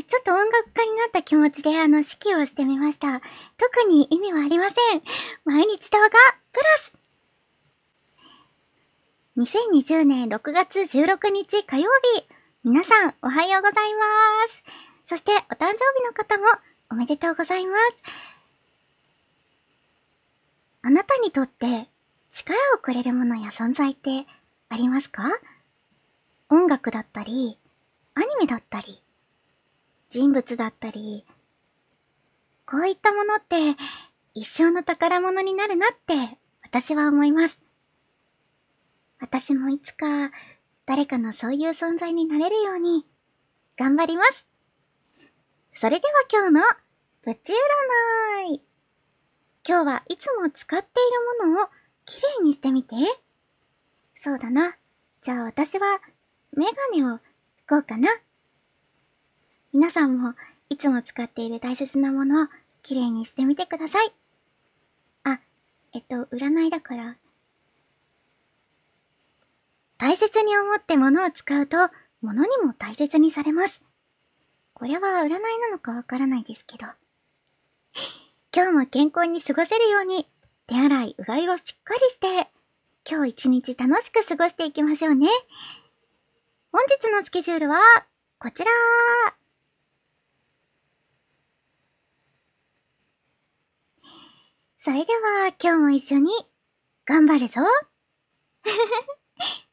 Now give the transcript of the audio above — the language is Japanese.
ちょっと音楽家になった気持ちであの指揮をしてみました。特に意味はありません。毎日動画、プラス2020年6月16日火曜日、皆さんおはようございます。そしてお誕生日の方もおめでとうございます。あなたにとって力をくれるものや存在ってありますか音楽だったり、アニメだったり、人物だったり、こういったものって一生の宝物になるなって私は思います。私もいつか誰かのそういう存在になれるように頑張ります。それでは今日のプチ占い。今日はいつも使っているものをきれいにしてみて。そうだな。じゃあ私はメガネをこうかな。皆さんもいつも使っている大切なものをきれいにしてみてください。あ、えっと、占いだから。大切に思って物を使うと、物にも大切にされます。これは占いなのかわからないですけど。今日も健康に過ごせるように、手洗い、うがいをしっかりして、今日一日楽しく過ごしていきましょうね。本日のスケジュールは、こちらそれでは今日も一緒に頑張るぞ。